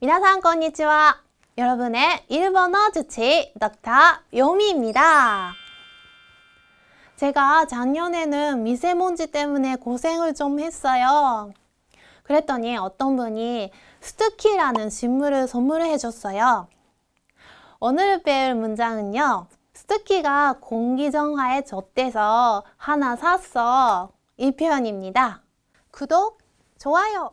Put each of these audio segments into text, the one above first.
皆さんこんにちは. 여러분의 일본어 주치 닥터 요미입니다. 제가 작년에는 미세먼지 때문에 고생을 좀 했어요. 그랬더니 어떤 분이 스투키라는 식물을 선물 해줬어요. 오늘 배울 문장은요. 스투키가 공기정화에 젖대서 하나 샀어. 이 표현입니다. 구독, 좋아요!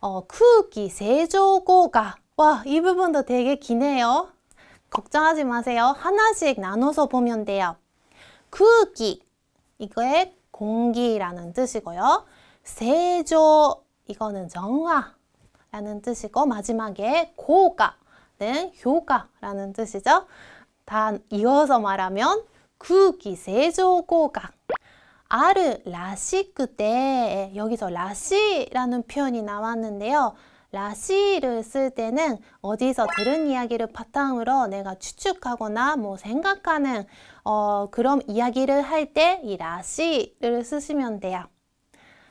어, 空気 세조고가와 이 부분도 되게 기네요. 걱정하지 마세요. 하나씩 나눠서 보면 돼요. 空気 이거의 공기라는 뜻이고요. 세조 이거는 정화라는 뜻이고 마지막에 고가는 네, 효과라는 뜻이죠. 다 이어서 말하면 空気세조고가 아르 라시 그때 여기서 라시라는 표현이 나왔는데요. 라시를 쓸 때는 어디서 들은 이야기를 바탕으로 내가 추측하거나 뭐 생각하는 어, 그런 이야기를 할 때 이 라시를 쓰시면 돼요.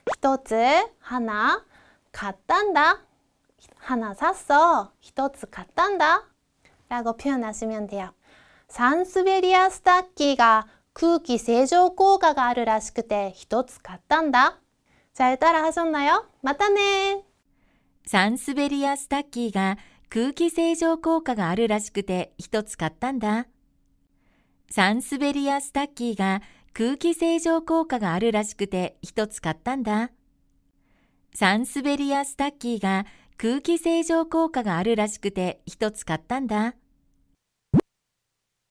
1つ 하나 갔단다 하나 샀어 1つ 갔단다 라고 표현하시면 돼요. 산스베리아 스타키가 空気清浄効果があるらしくて一つ買ったんだ。잘따라하셨나요またねサンスベリアスタッキーが空気清浄効果があるらしくて一つ買ったんだ。サンスベリアスタッキーが空気清浄効果があるらしくて一つ買ったんだ。サンスベリアスタッキーが空気清浄効果があるらしくて一つ買ったんだ。